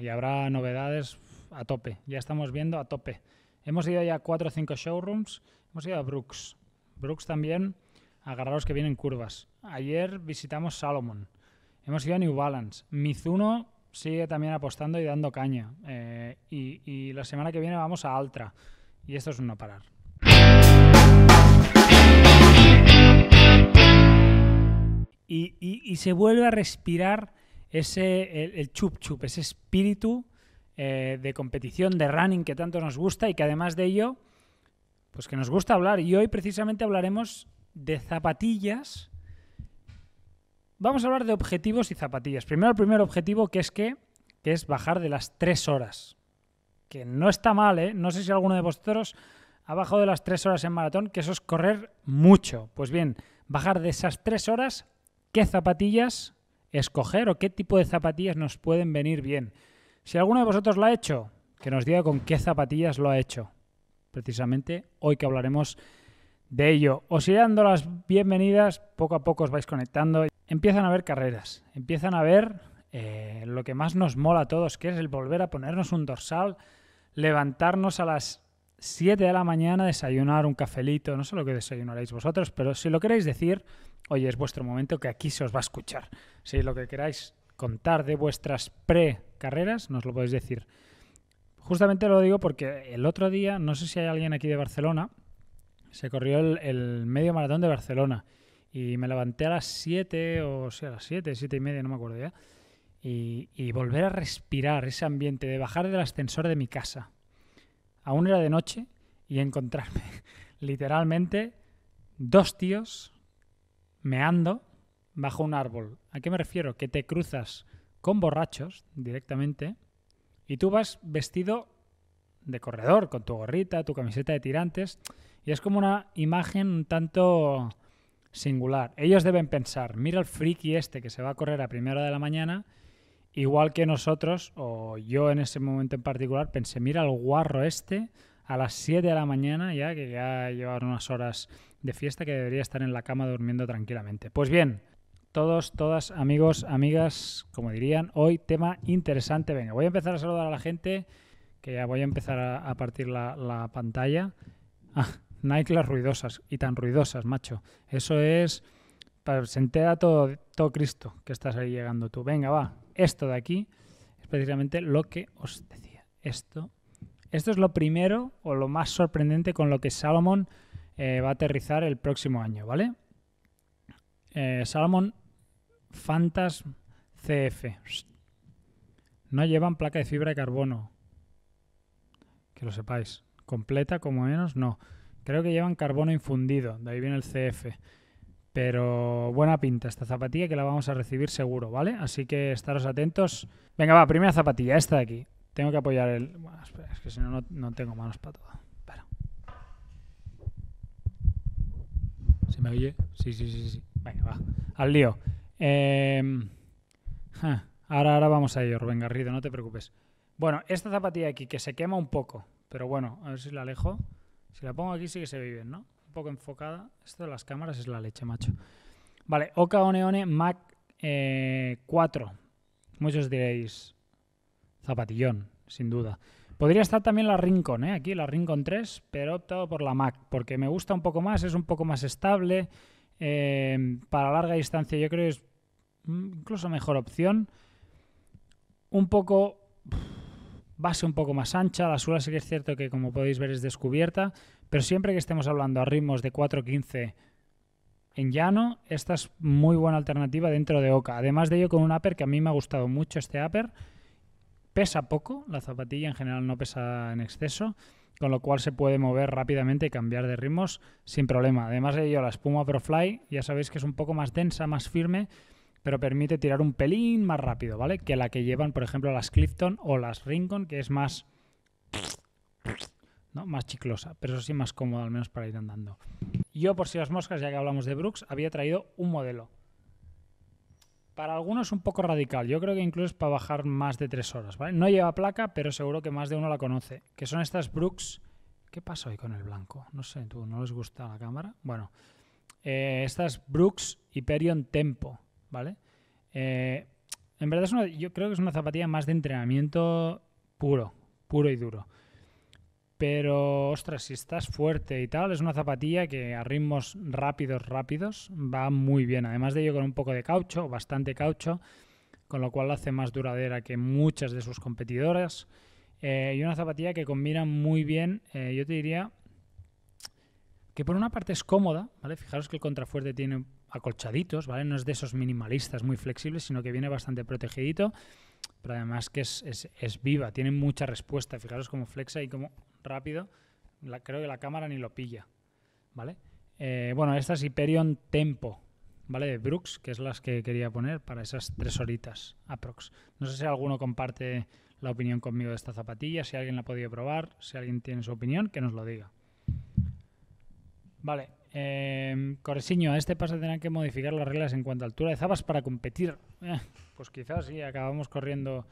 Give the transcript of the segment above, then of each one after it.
Y habrá novedades a tope, ya estamos viendo a tope. Hemos ido ya a 4 o 5 showrooms, hemos ido a Brooks. Brooks también, agarraros que vienen curvas. Ayer visitamos Salomon, hemos ido a New Balance. Mizuno sigue también apostando y dando caña. Eh, y, la semana que viene vamos a Altra. Y esto es un parar. y, se vuelve a respirar ese, el, chup chup, ese espíritu eh, de competición, de running que tanto nos gusta y que además de ello, pues que nos gusta hablar. Y hoy precisamente hablaremos de zapatillas. Vamos a hablar de objetivos y zapatillas. Primero, el primer objetivo que es que, que es bajar de las tres horas. Que no está mal, ¿eh? No sé si alguno de vosotros ha bajado de las tres horas en maratón, que eso es correr mucho. Pues bien, bajar de esas tres horas, ¿qué zapatillas escoger o qué tipo de zapatillas nos pueden venir bien. Si alguno de vosotros lo ha hecho, que nos diga con qué zapatillas lo ha hecho. Precisamente hoy que hablaremos de ello. Os iré dando las bienvenidas, poco a poco os vais conectando. Empiezan a haber carreras, empiezan a ver eh, lo que más nos mola a todos, que es el volver a ponernos un dorsal, levantarnos a las 7 de la mañana, desayunar un cafelito, no sé lo que desayunaréis vosotros, pero si lo queréis decir, hoy es vuestro momento que aquí se os va a escuchar. Si lo que queráis contar de vuestras pre-carreras, nos lo podéis decir. Justamente lo digo porque el otro día, no sé si hay alguien aquí de Barcelona, se corrió el, medio maratón de Barcelona y me levanté a las 7 o sea, a las 7, 7 y media, no me acuerdo ya, y volver a respirar ese ambiente de bajar del ascensor de mi casa Aún era de noche y encontrarme literalmente dos tíos meando bajo un árbol. ¿A qué me refiero? Que te cruzas con borrachos directamente y tú vas vestido de corredor, con tu gorrita, tu camiseta de tirantes, y es como una imagen un tanto singular. Ellos deben pensar, mira el friki este que se va a correr a primera hora de la mañana igual que nosotros, o yo en ese momento en particular, pensé, mira el guarro este a las 7 de la mañana ya, que ya llevaron unas horas de fiesta, que debería estar en la cama durmiendo tranquilamente. Pues bien, todos, todas, amigos, amigas, como dirían, hoy tema interesante. Venga, voy a empezar a saludar a la gente, que ya voy a empezar a, partir la, pantalla. Ah, Nike las ruidosas, y tan ruidosas, macho. Eso es... Para, se entera todo, todo Cristo que estás ahí llegando tú. Venga, va, esto de aquí es precisamente lo que os decía. Esto, esto es lo primero o lo más sorprendente con lo que Salomon eh, va a aterrizar el próximo año, ¿vale? Eh, Salomon Phantasm CF. No llevan placa de fibra de carbono. Que lo sepáis. Completa, como menos, no. Creo que llevan carbono infundido. De ahí viene el CF. Pero buena pinta esta zapatilla que la vamos a recibir seguro, ¿vale? Así que estaros atentos. Venga, va, primera zapatilla, esta de aquí. Tengo que apoyar el... Bueno, espera, es que si no, no tengo manos para todo. ¿Se me oye? Sí, sí, sí, sí. Venga, va. Al lío. Em, ahora, ahora vamos a ello, Rubén Garrido, no te preocupes. Bueno, esta zapatilla aquí que se quema un poco, pero bueno, a ver si la alejo. Si la pongo aquí sí que se ve bien, ¿no? poco enfocada. Esto de las cámaras es la leche, macho. Vale, Oca One Mac 4. Eh, Muchos diréis, zapatillón, sin duda. Podría estar también la Rincon, eh, aquí la Rincon 3, pero he optado por la Mac, porque me gusta un poco más, es un poco más estable. Em, para larga distancia yo creo que es mm, incluso mejor opción. Un poco base un poco más ancha, la suela sí que es cierto que como podéis ver es descubierta, pero siempre que estemos hablando a ritmos de 4.15 en llano, esta es muy buena alternativa dentro de Oca. Además de ello con un upper que a mí me ha gustado mucho este upper, pesa poco, la zapatilla en general no pesa en exceso, con lo cual se puede mover rápidamente y cambiar de ritmos sin problema. Además de ello, la espuma fly ya sabéis que es un poco más densa, más firme, pero permite tirar un pelín más rápido, ¿vale? Que la que llevan, por ejemplo, las Clifton o las Rincon, que es más... ¿no? Más chiclosa, pero eso sí más cómodo, al menos para ir andando. Yo, por si las moscas, ya que hablamos de Brooks, había traído un modelo. Para algunos un poco radical, yo creo que incluso es para bajar más de tres horas, ¿vale? No lleva placa, pero seguro que más de uno la conoce, que son estas Brooks... ¿Qué pasa hoy con el blanco? No sé, ¿tú no les gusta la cámara? Bueno, eh, estas Brooks Hyperion Tempo, ¿vale? Eh, en verdad es una, yo creo que es una zapatilla más de entrenamiento puro, puro y duro. Pero, ostras, si estás fuerte y tal, es una zapatilla que a ritmos rápidos, rápidos, va muy bien. Además de ello, con un poco de caucho, bastante caucho, con lo cual la hace más duradera que muchas de sus competidoras. Eh, y una zapatilla que combina muy bien, eh, yo te diría, que por una parte es cómoda, ¿vale? Fijaros que el contrafuerte tiene acolchaditos, ¿vale? No es de esos minimalistas muy flexibles, sino que viene bastante protegidito, pero además que es, viva, tiene mucha respuesta. Fijaros cómo flexa y cómo rápido. creo que la cámara ni lo pilla, ¿vale? Eh, bueno, esta es Hyperion Tempo, ¿vale? De Brooks, que es las que quería poner para esas tres horitas aprox. No sé si alguno comparte la opinión conmigo de esta zapatilla, si alguien la ha podido probar, si alguien tiene su opinión, que nos lo diga. Vale. Eh, a este paso tendrán que modificar las reglas en cuanto a altura de zapas para competir. Eh, pues quizás sí, acabamos corriendo.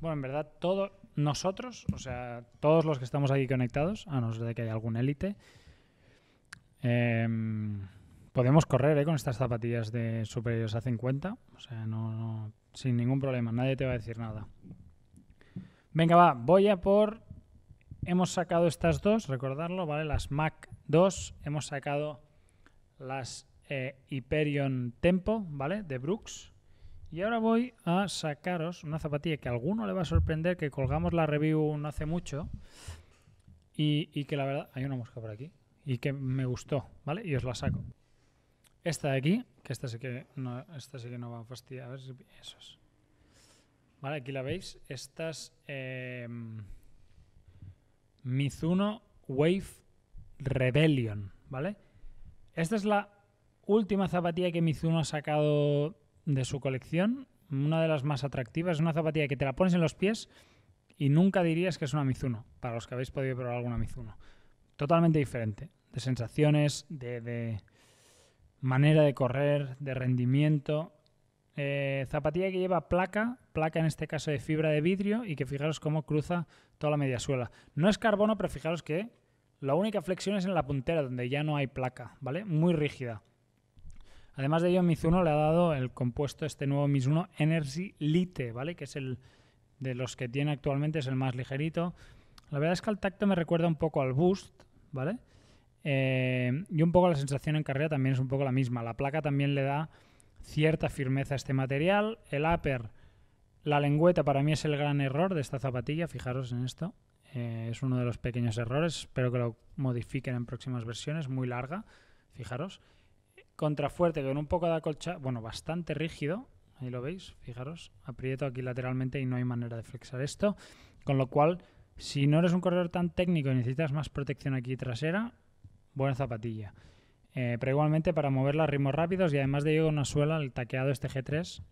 Bueno, en verdad, todos nosotros, o sea, todos los que estamos aquí conectados, a no ser que haya algún élite, em, podemos correr eh, con estas zapatillas de superiores a 50. O sea, sin ningún problema, nadie te va a decir nada. Venga, va, voy a por hemos sacado estas dos, recordarlo, ¿vale? Las Mac 2, hemos sacado las eh, Hyperion Tempo, ¿vale? De Brooks. Y ahora voy a sacaros una zapatilla que a alguno le va a sorprender, que colgamos la review no hace mucho y, que la verdad, hay una mosca por aquí, y que me gustó, ¿vale? Y os la saco. Esta de aquí, que esta sí que no, esta sí que no va a fastidiar, a ver si... Eso es. Vale, aquí la veis. Estas... Eh, Mizuno Wave Rebellion, ¿vale? Esta es la última zapatilla que Mizuno ha sacado de su colección, una de las más atractivas, es una zapatilla que te la pones en los pies y nunca dirías que es una Mizuno, para los que habéis podido probar alguna Mizuno. Totalmente diferente, de sensaciones, de, de manera de correr, de rendimiento, eh, zapatilla que lleva placa, placa en este caso de fibra de vidrio y que fijaros cómo cruza toda la mediasuela. No es carbono, pero fijaros que la única flexión es en la puntera, donde ya no hay placa, ¿vale? Muy rígida. Además de ello, Mizuno le ha dado el compuesto, este nuevo Mizuno Energy Lite, ¿vale? Que es el de los que tiene actualmente, es el más ligerito. La verdad es que al tacto me recuerda un poco al Boost, ¿vale? Eh, y un poco la sensación en carrera también es un poco la misma. La placa también le da cierta firmeza este material. El upper, la lengüeta para mí es el gran error de esta zapatilla, fijaros en esto. Eh, es uno de los pequeños errores, espero que lo modifiquen en próximas versiones, muy larga, fijaros. Contrafuerte con un poco de acolcha, bueno, bastante rígido, ahí lo veis, fijaros, aprieto aquí lateralmente y no hay manera de flexar esto, con lo cual, si no eres un corredor tan técnico y necesitas más protección aquí trasera, buena zapatilla. Eh, pero igualmente para moverla a ritmos rápidos y además de ello una suela el taqueado este G3.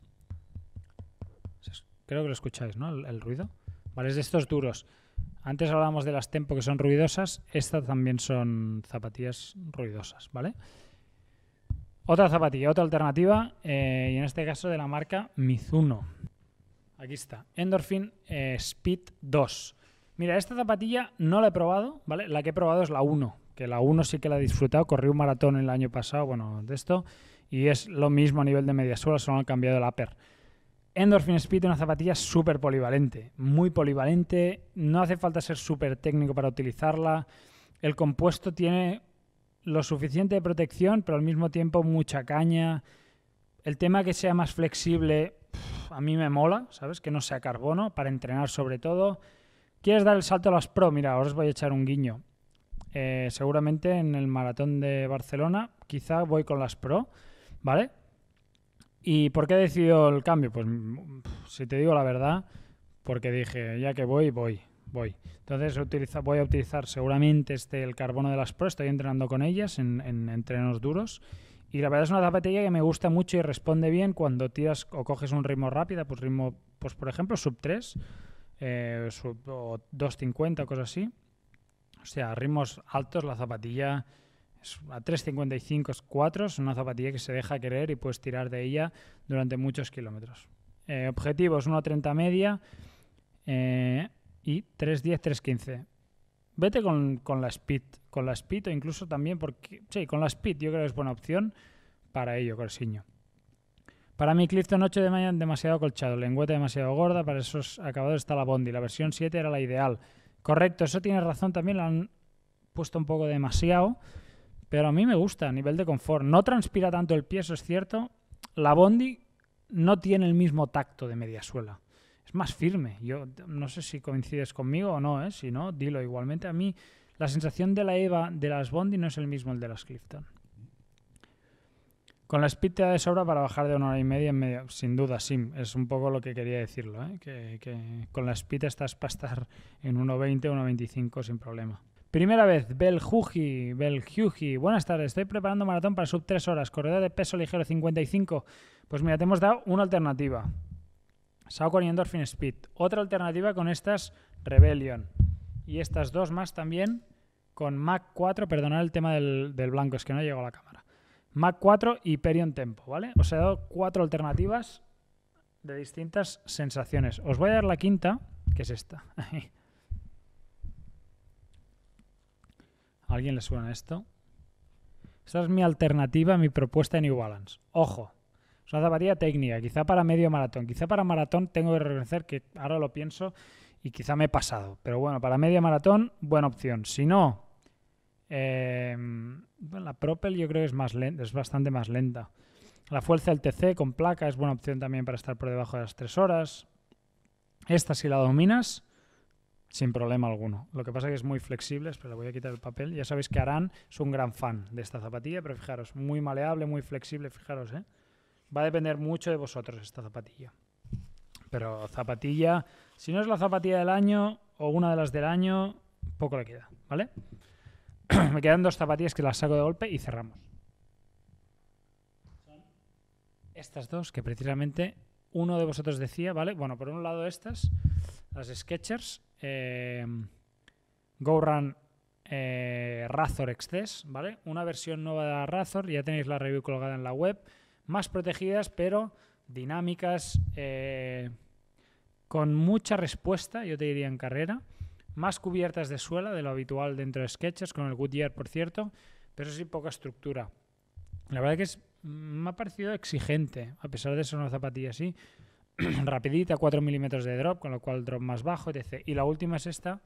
Creo que lo escucháis, ¿no? El, ruido. Vale, es de estos duros. Antes hablábamos de las tempo que son ruidosas. Estas también son zapatillas ruidosas, ¿vale? Otra zapatilla, otra alternativa, eh, y en este caso de la marca Mizuno. Aquí está, Endorphin eh, Speed 2. Mira, esta zapatilla no la he probado, ¿vale? La que he probado es la 1, que la 1 sí que la he disfrutado, corrí un maratón el año pasado, bueno, de esto, y es lo mismo a nivel de media suela, solo han cambiado el upper. Endorphin Speed, una zapatilla súper polivalente, muy polivalente, no hace falta ser súper técnico para utilizarla, el compuesto tiene lo suficiente de protección, pero al mismo tiempo mucha caña. El tema que sea más flexible, a mí me mola, ¿sabes? Que no sea carbono, para entrenar sobre todo. ¿Quieres dar el salto a las Pro? Mira, ahora os voy a echar un guiño. Eh, seguramente en el maratón de Barcelona, quizá voy con las Pro, ¿vale? ¿Y por qué he decidido el cambio? Pues si te digo la verdad, porque dije, ya que voy, voy, voy. Entonces voy a utilizar seguramente este, el carbono de las Pro, estoy entrenando con ellas en, entrenos duros. Y la verdad es una zapatilla que me gusta mucho y responde bien cuando tiras o coges un ritmo rápido, pues ritmo, pues por ejemplo, sub 3, eh, sub 2.50 o cosas así. O sea, ritmos altos, la zapatilla es a 3.55 es 4, es una zapatilla que se deja querer y puedes tirar de ella durante muchos kilómetros. Eh, objetivos 1.30 media eh, y 3.10, 3.15. Vete con, la speed, con la speed o incluso también porque, sí, con la speed yo creo que es buena opción para ello, Corsiño. Para mí Clifton 8 de mañana demasiado colchado, lengüeta demasiado gorda, para esos acabados está la Bondi. La versión 7 era la ideal. Correcto, eso tiene razón. También lo han puesto un poco demasiado. Pero a mí me gusta a nivel de confort. No transpira tanto el pie, eso es cierto. La Bondi no tiene el mismo tacto de mediasuela. Es más firme. Yo no sé si coincides conmigo o no, ¿eh? si no, dilo igualmente. A mí la sensación de la Eva de las Bondi no es el mismo el de las Clifton. Con la speed te da de sobra para bajar de una hora y media en medio. Sin duda, sí. Es un poco lo que quería decirlo. ¿eh? Que, con la speed estás para estar en 1.20, 1.25 sin problema. Primera vez, Beljuji, Beljuji. Buenas tardes, estoy preparando maratón para sub 3 horas, corredor de peso ligero 55. Pues mira, te hemos dado una alternativa. Saucon y Endorphin Speed. Otra alternativa con estas Rebellion. Y estas dos más también con Mac 4, perdonad el tema del, del blanco, es que no llegó a la cámara. Mac 4 y Perion Tempo, ¿vale? Os he dado cuatro alternativas de distintas sensaciones. Os voy a dar la quinta, que es esta. alguien le suena esto? Esta es mi alternativa, mi propuesta en New Balance. Ojo, es una zapatilla técnica, quizá para medio maratón, quizá para maratón tengo que reconocer que ahora lo pienso y quizá me he pasado, pero bueno, para medio maratón, buena opción. Si no, Em, la Propel yo creo que es, más lenta, es bastante más lenta. La fuerza del TC con placa es buena opción también para estar por debajo de las 3 horas. Esta si la dominas, sin problema alguno. Lo que pasa es que es muy flexible, pero voy a quitar el papel. Ya sabéis que Arán es un gran fan de esta zapatilla, pero fijaros, muy maleable, muy flexible, fijaros, ¿eh? Va a depender mucho de vosotros esta zapatilla. Pero zapatilla, si no es la zapatilla del año o una de las del año, poco le queda, ¿vale? me quedan dos zapatillas que las saco de golpe y cerramos. Estas dos que precisamente uno de vosotros decía, ¿vale? Bueno, por un lado estas, las Sketchers, eh, Go Run eh, Razor Excess, ¿vale? Una versión nueva de la Razor, ya tenéis la review colgada en la web, más protegidas, pero dinámicas, eh, con mucha respuesta, yo te diría en carrera más cubiertas de suela de lo habitual dentro de sketches con el Goodyear, por cierto, pero sí poca estructura. La verdad que mm, me ha parecido exigente, a pesar de ser una zapatilla así, rapidita, 4 milímetros de drop, con lo cual drop más bajo, etc. Y la última es esta,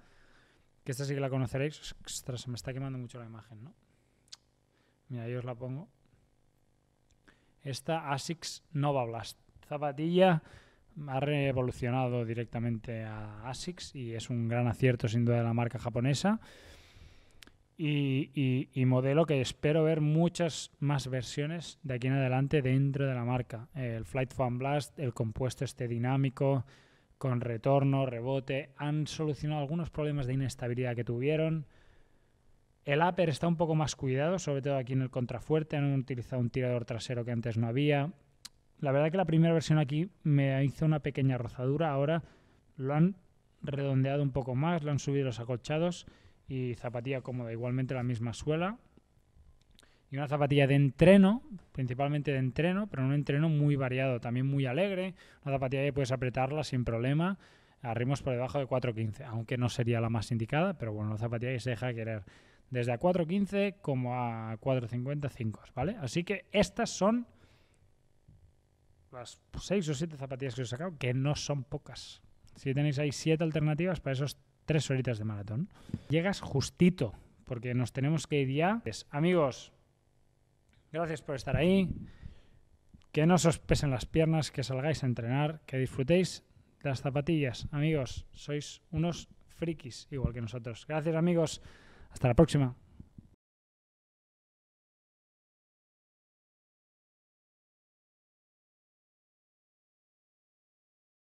que esta sí que la conoceréis. Ostras, se me está quemando mucho la imagen, ¿no? Mira, yo os la pongo. Esta ASICS Nova Blast. Zapatilla ha revolucionado directamente a ASICS y es un gran acierto sin duda de la marca japonesa. Y, modelo que espero ver muchas más versiones de aquí en adelante dentro de la marca. El Flight Fan Blast, el compuesto este dinámico, con retorno, rebote, han solucionado algunos problemas de inestabilidad que tuvieron. El upper está un poco más cuidado, sobre todo aquí en el contrafuerte, han utilizado un tirador trasero que antes no había. La verdad que la primera versión aquí me hizo una pequeña rozadura, ahora lo han redondeado un poco más, lo han subido los acolchados y zapatilla cómoda, igualmente la misma suela. Y una zapatilla de entreno, principalmente de entreno, pero un entreno muy variado, también muy alegre. Una zapatilla que puedes apretarla sin problema arrimos por debajo de 4.15, aunque no sería la más indicada, pero bueno, la zapatilla que se deja querer desde a 4.15 como a 4.55, ¿vale? Así que estas son las seis o siete zapatillas que os he sacado, que no son pocas. Si tenéis ahí siete alternativas para esos tres horitas de maratón, llegas justito, porque nos tenemos que ir ya. Pues, amigos, gracias por estar ahí. Que no os pesen las piernas, que salgáis a entrenar, que disfrutéis las zapatillas. Amigos, sois unos frikis igual que nosotros. Gracias amigos. Hasta la próxima.